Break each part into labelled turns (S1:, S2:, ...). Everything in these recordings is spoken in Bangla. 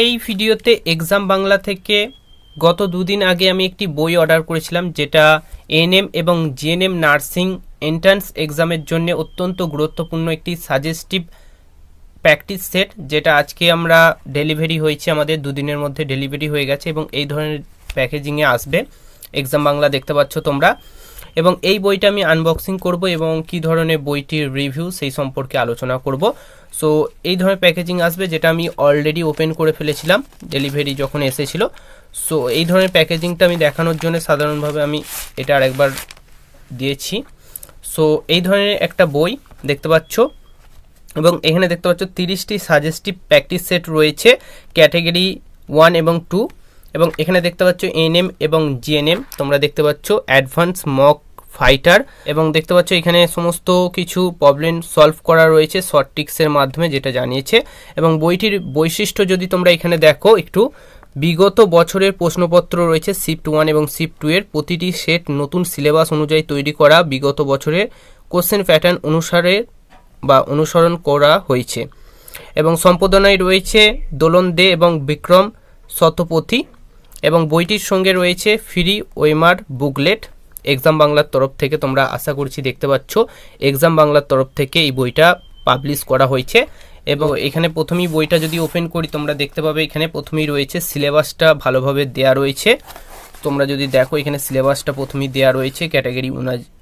S1: এই ভিডিওতে এক্সাম বাংলা থেকে গত দুদিন আগে আমি একটি বই অর্ডার করেছিলাম যেটা এনএম এবং জিএনএম নার্সিং এন্ট্রান্স এক্সামের জন্য অত্যন্ত গুরুত্বপূর্ণ একটি সাজেস্টিভ প্র্যাকটিস সেট যেটা আজকে আমরা ডেলিভারি হয়েছে আমাদের দুদিনের মধ্যে ডেলিভারি হয়ে গেছে এবং এই ধরনের প্যাকেজিংয়ে আসবে এক্সাম বাংলা দেখতে পাচ্ছ তোমরা এবং এই বইটা আমি আনবক্সিং করব এবং কি ধরনের বইটির রিভিউ সেই সম্পর্কে আলোচনা করব সো এই ধরনের প্যাকেজিং আসবে যেটা আমি অলরেডি ওপেন করে ফেলেছিলাম ডেলিভারি যখন এসেছিলো সো এই ধরনের প্যাকেজিংটা আমি দেখানোর জন্য সাধারণভাবে আমি এটা আরেকবার দিয়েছি সো এই ধরনের একটা বই দেখতে পাচ্ছ এবং এখানে দেখতে পাচ্ছ তিরিশটি সাজেস্টিভ প্র্যাকটিস সেট রয়েছে ক্যাটাগরি ওয়ান এবং টু এবং এখানে দেখতে পাচ্ছ এনএম এবং জিএনএম তোমরা দেখতে পাচ্ছ অ্যাডভান্স মক ফাইটার এবং দেখতে পাচ্ছ এখানে সমস্ত কিছু প্রবলেম সলভ করা রয়েছে শর্ট টিক্সের মাধ্যমে যেটা জানিয়েছে এবং বইটির বৈশিষ্ট্য যদি তোমরা এখানে দেখো একটু বিগত বছরের প্রশ্নপত্র রয়েছে শিফট ওয়ান এবং শিফট টু এর প্রতিটি সেট নতুন সিলেবাস অনুযায়ী তৈরি করা বিগত বছরের কোশ্চেন প্যাটার্ন অনুসারে বা অনুসরণ করা হয়েছে এবং সম্পাদনায় রয়েছে দোলন দে এবং বিক্রম শতপথী এবং বইটির সঙ্গে রয়েছে ফ্রি ওয়েমার বুকলেট এক্সাম বাংলার তরফ থেকে তোমরা আশা করছি দেখতে পাচ্ছ এক্সাম বাংলার তরফ থেকে এই বইটা পাবলিশ করা হয়েছে এবং এখানে প্রথমেই বইটা যদি ওপেন করি তোমরা দেখতে পাবে এখানে প্রথমেই রয়েছে সিলেবাসটা ভালোভাবে দেয়া রয়েছে তোমরা যদি দেখো এখানে সিলেবাসটা প্রথমেই দেওয়া রয়েছে ক্যাটাগরি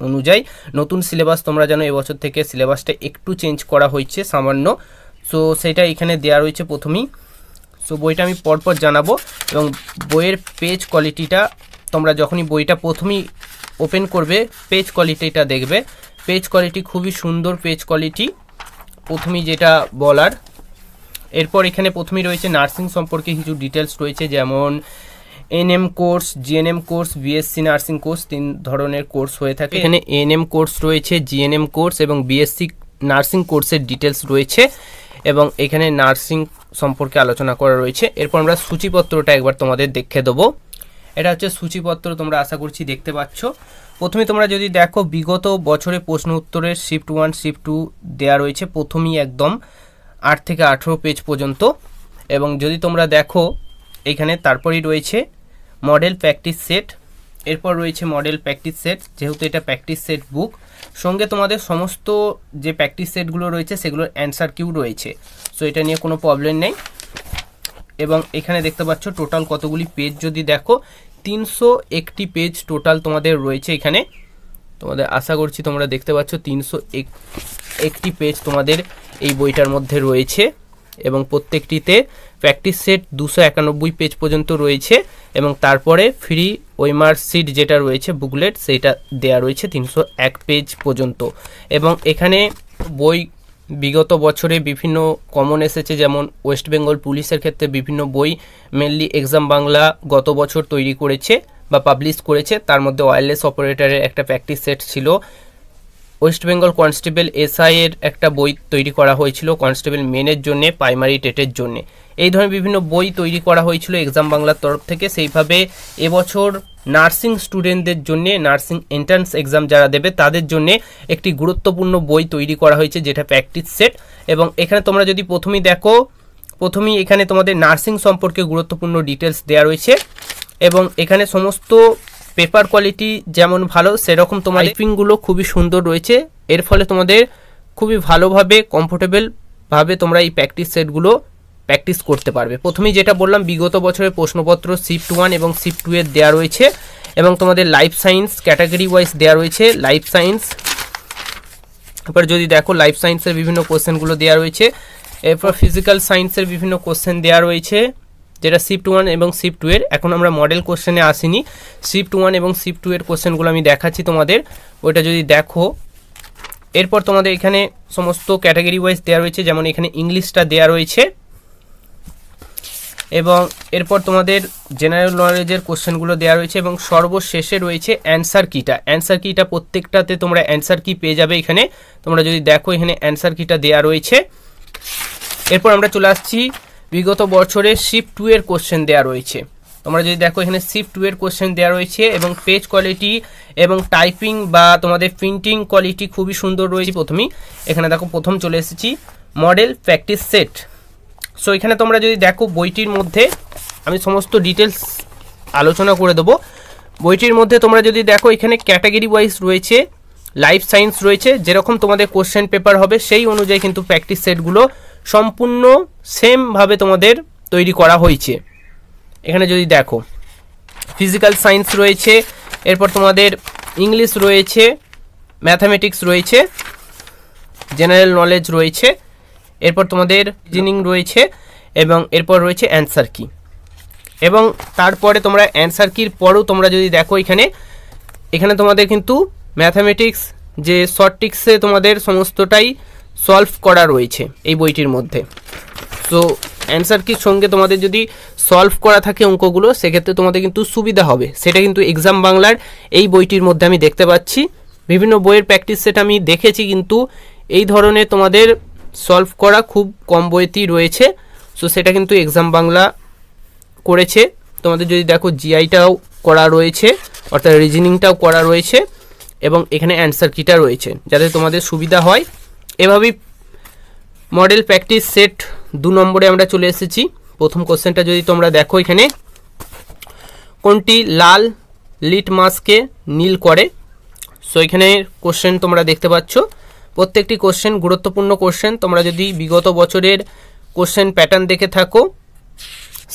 S1: অনুযায়ী নতুন সিলেবাস তোমরা জানো এবছর থেকে সিলেবাসটা একটু চেঞ্জ করা হয়েছে সামান্য সো সেটা এখানে দেওয়া রয়েছে প্রথমেই সো বইটা আমি পরপর জানাবো এবং বইয়ের পেজ কোয়ালিটিটা তোমরা যখনই বইটা প্রথমেই ওপেন করবে পেজ কোয়ালিটিটা দেখবে পেজ কোয়ালিটি খুবই সুন্দর পেজ কোয়ালিটি প্রথমেই যেটা বলার এরপর এখানে প্রথমেই রয়েছে নার্সিং সম্পর্কে কিছু ডিটেলস রয়েছে যেমন ANM course GNM course BSc nursing course তিন ধরনের কোর্স হয়ে থাকে এখানে এনএম কোর্স রয়েছে জিএনএম কোর্স এবং বিএসসি নার্সিং কোর্সের ডিটেলস রয়েছে এবং এখানে নার্সিং সম্পর্কে আলোচনা করা রয়েছে এরপর আমরা সূচিপত্রটা একবার তোমাদের দেখে দেবো এটা হচ্ছে সূচিপত্র তোমরা আশা করছি দেখতে পাচ্ছ প্রথমে তোমরা যদি দেখো বিগত বছরে প্রশ্ন উত্তরের শিফট ওয়ান শিফট টু দেওয়া রয়েছে প্রথমেই একদম আট থেকে আঠেরো পেজ পর্যন্ত এবং যদি তোমরা দেখো এখানে তারপরেই রয়েছে মডেল প্র্যাকটিস সেট এরপর রয়েছে মডেল প্র্যাকটিস সেট যেহেতু এটা প্র্যাকটিস সেট বুক সঙ্গে তোমাদের সমস্ত যে প্র্যাকটিস সেটগুলো রয়েছে সেগুলোর অ্যান্সার কিউ রয়েছে সো এটা নিয়ে কোনো প্রবলেম নেই এবং এখানে দেখতে পাচ্ছ টোটাল কতগুলি পেজ যদি দেখো তিনশো একটি পেজ টোটাল তোমাদের রয়েছে এখানে তোমাদের আশা করছি তোমরা দেখতে পাচ্ছ তিনশো একটি পেজ তোমাদের এই বইটার মধ্যে রয়েছে এবং প্রত্যেকটিতে প্র্যাকটিস সেট দুশো একানব্বই পেজ পর্যন্ত রয়েছে এবং তারপরে ফ্রি ওয়েমার সিট যেটা রয়েছে বুকলেট সেটা দেয়া রয়েছে তিনশো এক পেজ পর্যন্ত এবং এখানে বই বিগত বছরে বিভিন্ন কমন এসেছে যেমন ওয়েস্ট বেঙ্গল পুলিশের ক্ষেত্রে বিভিন্ন বই মেনলি এক্সাম বাংলা গত বছর তৈরি করেছে বা পাবলিশ করেছে তার মধ্যে ওয়্যারলেস অপারেটরের একটা প্র্যাকটিস সেট ছিল ওয়েস্ট বেঙ্গল কনস্টেবল এসআই এর একটা বই তৈরি করা হয়েছিল কনস্টেবল মেনের জন্য প্রাইমারি টেটের জন্য এই ধরনের বিভিন্ন বই তৈরি করা হয়েছিল এক্সাম বাংলার তরফ থেকে সেইভাবে এবছর নার্সিং স্টুডেন্টদের জন্য নার্সিং এন্ট্রান্স এক্সাম যারা দেবে তাদের জন্য একটি গুরুত্বপূর্ণ বই তৈরি করা হয়েছে যেটা প্র্যাকটিস সেট এবং এখানে তোমরা যদি প্রথমেই দেখো প্রথমেই এখানে তোমাদের নার্সিং সম্পর্কে গুরুত্বপূর্ণ ডিটেলস দেওয়া রয়েছে এবং এখানে সমস্ত পেপার কোয়ালিটি যেমন ভালো সেরকম তোমার টাইপিংগুলো খুবই সুন্দর রয়েছে এর ফলে তোমাদের খুবই ভালোভাবে কমফোর্টেবলভাবে তোমরা এই প্র্যাকটিস সেটগুলো প্র্যাকটিস করতে পারবে প্রথমে যেটা বললাম বিগত বছরের প্রশ্নপত্র শিফট ওয়ান এবং শিফট টু এর দেওয়া রয়েছে এবং তোমাদের লাইফ সায়েন্স ক্যাটাগরি ওয়াইজ দেওয়া রয়েছে লাইফ সায়েন্স এরপর যদি দেখো লাইফ সায়েন্সের বিভিন্ন কোশ্চেনগুলো দেওয়া রয়েছে এরপর ফিজিক্যাল সায়েন্সের বিভিন্ন কোশ্চেন দেওয়া রয়েছে যেটা সিফট ওয়ান এবং শিফট টু এর এখন আমরা মডেল কোশ্চেনে আসিনি সিফট ওয়ান এবং শিফট টু এর কোশ্চেনগুলো আমি দেখাচ্ছি তোমাদের ওইটা যদি দেখো এরপর তোমাদের এখানে সমস্ত ক্যাটাগরি ওয়াইজ দেওয়া রয়েছে যেমন এখানে ইংলিশটা দেওয়া রয়েছে এবং এরপর তোমাদের জেনারেল নলেজের কোশ্চেনগুলো দেওয়া রয়েছে এবং সর্বশেষে রয়েছে অ্যান্সার কিটা অ্যান্সার কিটা প্রত্যেকটাতে তোমরা অ্যান্সার কি পেয়ে যাবে এখানে তোমরা যদি দেখো এখানে অ্যান্সার কিটা দেওয়া রয়েছে এরপর আমরা চলে আসছি বিগত বছরে শিপ টু এর কোশ্চেন দেওয়া রয়েছে তোমরা যদি দেখো এখানে শিপ টু এর কোশ্চেন দেওয়া রয়েছে এবং পেজ কোয়ালিটি এবং টাইপিং বা তোমাদের প্রিন্টিং কোয়ালিটি খুবই সুন্দর রয়েছে প্রথমেই এখানে দেখো প্রথম চলে এসেছি মডেল প্র্যাকটিস সেট সো এখানে তোমরা যদি দেখো বইটির মধ্যে আমি সমস্ত ডিটেলস আলোচনা করে দেবো বইটির মধ্যে তোমরা যদি দেখো এখানে ক্যাটাগরি ওয়াইজ রয়েছে লাইফ সায়েন্স রয়েছে যেরকম তোমাদের কোশ্চেন পেপার হবে সেই অনুযায়ী কিন্তু প্র্যাকটিস সেটগুলো সম্পূর্ণ সেমভাবে তোমাদের তৈরি করা হয়েছে এখানে যদি দেখো ফিজিক্যাল সায়েন্স রয়েছে এরপর তোমাদের ইংলিশ রয়েছে ম্যাথামেটিক্স রয়েছে জেনারেল নলেজ রয়েছে এরপর তোমাদের রিজনিং রয়েছে এবং এরপর রয়েছে অ্যান্সার কি এবং তারপরে তোমরা অ্যান্সার কির পরেও তোমরা যদি দেখো এখানে এখানে তোমাদের কিন্তু ম্যাথামেটিক্স যে শর্ট টিক্সে তোমাদের সমস্তটাই সলভ করা রয়েছে এই বইটির মধ্যে সো অ্যান্সার কি সঙ্গে তোমাদের যদি সলভ করা থাকে অঙ্কগুলো সেক্ষেত্রে তোমাদের কিন্তু সুবিধা হবে সেটা কিন্তু এক্সাম বাংলার এই বইটির মধ্যে আমি দেখতে পাচ্ছি বিভিন্ন বইয়ের প্র্যাকটিস সেট আমি দেখেছি কিন্তু এই ধরনের তোমাদের সলভ করা খুব কম বইতেই রয়েছে সো সেটা কিন্তু এক্সাম বাংলা করেছে তোমাদের যদি দেখো জিআইটাও করা রয়েছে অর্থাৎ রিজনিংটাও করা রয়েছে এবং এখানে অ্যান্সার কিটা রয়েছে যাতে তোমাদের সুবিধা হয় এভাবেই মডেল প্র্যাকটিস সেট দু নম্বরে আমরা চলে এসেছি প্রথম কোশ্চেনটা যদি তোমরা দেখো এখানে কোনটি লাল লিট মাসকে নীল করে সো এখানে কোশ্চেন তোমরা দেখতে পাচ্ছ প্রত্যেকটি কোশ্চেন গুরুত্বপূর্ণ কোশ্চেন তোমরা যদি বিগত বছরের কোশ্চেন প্যাটার্ন দেখে থাকো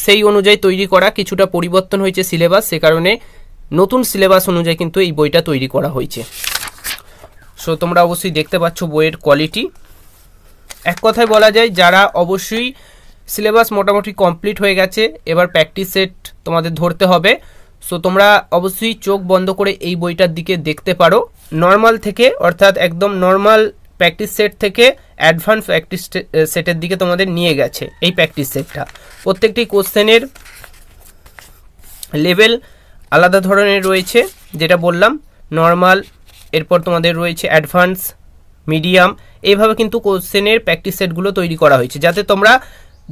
S1: সেই অনুযায়ী তৈরি করা কিছুটা পরিবর্তন হয়েছে সিলেবাস সে কারণে নতুন সিলেবাস অনুযায়ী কিন্তু এই বইটা তৈরি করা হয়েছে সো তোমরা অবশ্যই দেখতে পাচ্ছ বইয়ের কোয়ালিটি এক কথায় বলা যায় যারা অবশ্যই সিলেবাস মোটামুটি কমপ্লিট হয়ে গেছে এবার প্র্যাকটিস সেট তোমাদের ধরতে হবে সো তোমরা অবশ্যই চোখ বন্ধ করে এই বইটার দিকে দেখতে পারো নর্মাল থেকে অর্থাৎ একদম নর্মাল প্র্যাকটিস সেট থেকে অ্যাডভান্স প্র্যাকটিস সেটের দিকে তোমাদের নিয়ে গেছে এই প্র্যাকটিস সেটটা প্রত্যেকটি কোশ্চেনের লেভেল আলাদা ধরনের রয়েছে যেটা বললাম নর্মাল এরপর তোমাদের রয়েছে অ্যাডভান্স মিডিয়াম এইভাবে কিন্তু কোশ্চেনের প্র্যাকটিস সেটগুলো তৈরি করা হয়েছে যাতে তোমরা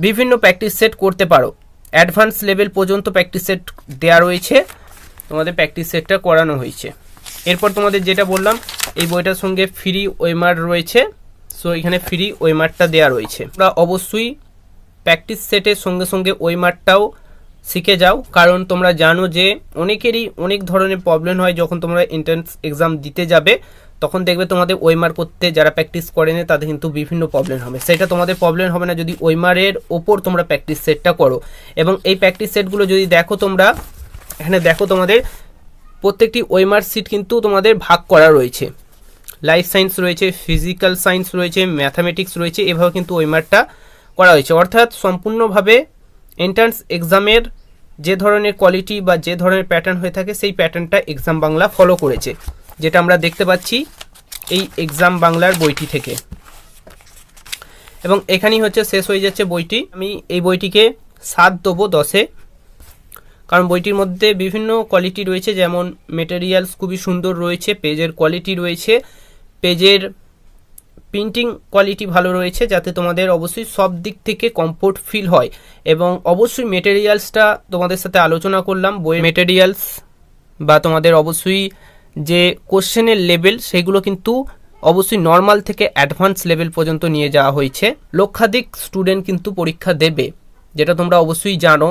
S1: বিভিন্ন প্র্যাকটিস সেট করতে পারো অ্যাডভান্স লেভেল পর্যন্ত প্র্যাকটিস সেট দেওয়া রয়েছে তোমাদের প্র্যাকটিস সেটটা করানো হয়েছে এরপর তোমাদের যেটা বললাম এই বইটার সঙ্গে ফ্রি ওয়েমার রয়েছে সো এখানে ফ্রি ওয়েমারটা দেওয়া রয়েছে তোমরা অবশ্যই প্র্যাকটিস সেটের সঙ্গে সঙ্গে ওয়েমারটাও শিখে যাও কারণ তোমরা জানো যে অনেকেরই অনেক ধরনের প্রবলেম হয় যখন তোমরা এন্ট্রান্স এক্সাম দিতে যাবে তখন দেখবে তোমাদের ওয়েমার করতে যারা প্র্যাকটিস করে করেনি তাদের কিন্তু বিভিন্ন প্রবলেম হবে সেটা তোমাদের প্রবলেম হবে না যদি ওয়েমারের ওপর তোমরা প্র্যাকটিস সেটটা করো এবং এই প্র্যাকটিস সেটগুলো যদি দেখো তোমরা এখানে দেখো তোমাদের প্রত্যেকটি ওয়েমার সিট কিন্তু তোমাদের ভাগ করা রয়েছে লাইফ সায়েন্স রয়েছে ফিজিক্যাল সায়েন্স রয়েছে ম্যাথামেটিক্স রয়েছে এভাবে কিন্তু ওয়েমারটা করা হয়েছে অর্থাৎ সম্পূর্ণভাবে এন্ট্রান্স এক্সামের যে ধরনের কোয়ালিটি বা যে ধরনের প্যাটার্ন হয়ে থাকে সেই প্যাটার্নটা এক্সাম বাংলা ফলো করেছে যেটা আমরা দেখতে পাচ্ছি এই এক্সাম বাংলার বইটি থেকে এবং এখানেই হচ্ছে শেষ হয়ে যাচ্ছে বইটি আমি এই বইটিকে সাত দেবো দশে কারণ বইটির মধ্যে বিভিন্ন কোয়ালিটি রয়েছে যেমন মেটেরিয়ালস খুবই সুন্দর রয়েছে পেজের কোয়ালিটি রয়েছে পেজের প্রিন্টিং কোয়ালিটি ভালো রয়েছে যাতে তোমাদের অবশ্যই সব দিক থেকে কমফোর্ট ফিল হয় এবং অবশ্যই মেটেরিয়ালসটা তোমাদের সাথে আলোচনা করলাম বইয়ের মেটেরিয়ালস বা তোমাদের অবশ্যই যে কোশ্চেনের লেভেল সেগুলো কিন্তু অবশ্যই নর্মাল থেকে অ্যাডভান্স লেভেল পর্যন্ত নিয়ে যাওয়া হয়েছে লক্ষাধিক স্টুডেন্ট কিন্তু পরীক্ষা দেবে যেটা তোমরা অবশ্যই জানো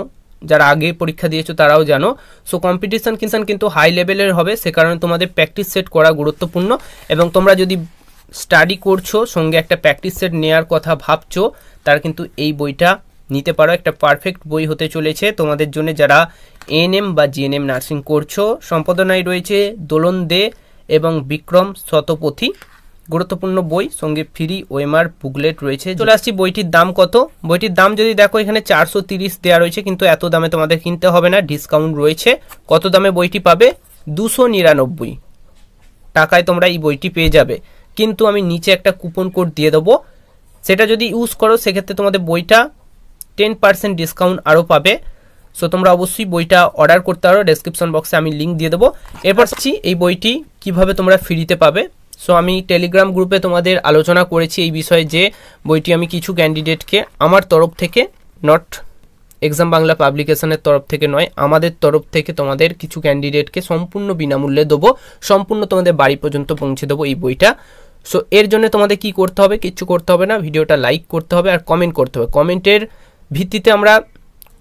S1: যারা আগে পরীক্ষা দিয়েছো তারাও জানো সো কম্পিটিশান কিনসান কিন্তু হাই লেভেলের হবে সে কারণে তোমাদের প্র্যাকটিস সেট করা গুরুত্বপূর্ণ এবং তোমরা যদি স্টাডি করছো সঙ্গে একটা প্র্যাকটিস সেট নেওয়ার কথা ভাবছো তারা কিন্তু এই বইটা নিতে পারো একটা পারফেক্ট বই হতে চলেছে তোমাদের জন্য যারা এএনএম বা জিএনএম নার্সিং করছো সম্পাদনায় রয়েছে দোলন দে এবং বিক্রম শতপথী গুরুত্বপূর্ণ বই সঙ্গে ফ্রি ওয়েমার বুকলেট রয়েছে চলে আসছি বইটির দাম কত বইটির দাম যদি দেখো এখানে চারশো তিরিশ দেওয়া রয়েছে কিন্তু এত দামে তোমাদের কিনতে হবে না ডিসকাউন্ট রয়েছে কত দামে বইটি পাবে দুশো নিরানব্বই টাকায় তোমরা এই বইটি পেয়ে যাবে কিন্তু আমি নিচে একটা কুপন কোড দিয়ে দেবো সেটা যদি ইউজ করো সেক্ষেত্রে তোমাদের বইটা টেন পার্সেন্ট ডিসকাউন্ট আরও পাবে সো তোমরা অবশ্যই বইটা অর্ডার করতে পারো ডেসক্রিপশন বক্সে আমি লিঙ্ক দিয়ে দেবো এরপর আসছি এই বইটি কিভাবে তোমরা ফ্রিতে পাবে সো আমি টেলিগ্রাম গ্রুপে তোমাদের আলোচনা করেছি এই বিষয়ে যে বইটি আমি কিছু ক্যান্ডিডেটকে আমার তরফ থেকে নট এক্সাম বাংলা পাবলিকেশনের তরফ থেকে নয় আমাদের তরফ থেকে তোমাদের কিছু ক্যান্ডিডেটকে সম্পূর্ণ বিনামূল্যে দেবো সম্পূর্ণ তোমাদের বাড়ি পর্যন্ত পৌঁছে দেবো এই বইটা সো এর জন্য তোমাদের কি করতে হবে কিচ্ছু করতে হবে না ভিডিওটা লাইক করতে হবে আর কমেন্ট করতে হবে কমেন্টের ভিত্তিতে আমরা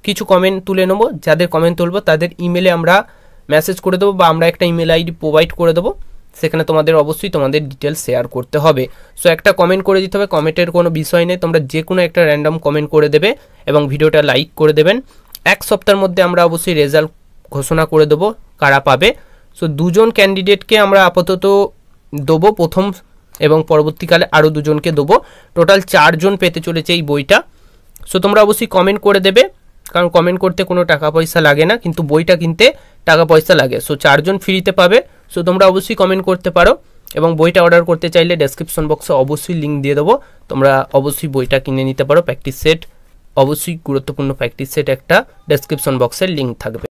S1: কিছু কমেন্ট তুলে নেবো যাদের কমেন্ট তুলবো তাদের ইমেলে আমরা মেসেজ করে দেবো বা আমরা একটা ইমেল আইডি প্রোভাইড করে দেবো সেখানে তোমাদের অবশ্যই তোমাদের ডিটেলস শেয়ার করতে হবে সো একটা কমেন্ট করে দিতে হবে কমেন্টের কোনো বিষয় নেই তোমরা যে কোনো একটা র্যান্ডম কমেন্ট করে দেবে এবং ভিডিওটা লাইক করে দেবেন এক সপ্তাহের মধ্যে আমরা অবশ্যই রেজাল্ট ঘোষণা করে দেবো কারা পাবে সো দুজন ক্যান্ডিডেটকে আমরা আপাতত দেবো প্রথম এবং পরবর্তীকালে আরও দুজনকে দেবো টোটাল চারজন পেতে চলেছে এই বইটা সো তোমরা অবশ্যই কমেন্ট করে দেবে কারণ কমেন্ট করতে কোনো টাকা পয়সা লাগে না কিন্তু বইটা কিনতে টাকা পয়সা লাগে সো চারজন ফ্রিতে পাবে সো তোমরা অবশ্যই কমেন্ট করতে পারো এবং বইটা অর্ডার করতে চাইলে ডেসক্রিপশন বক্সে অবশ্যই লিঙ্ক দিয়ে দেবো তোমরা অবশ্যই বইটা কিনে নিতে পারো প্র্যাকটিস সেট অবশ্যই গুরুত্বপূর্ণ প্র্যাকটিস সেট একটা ডেসক্রিপশন বক্সের লিঙ্ক থাকবে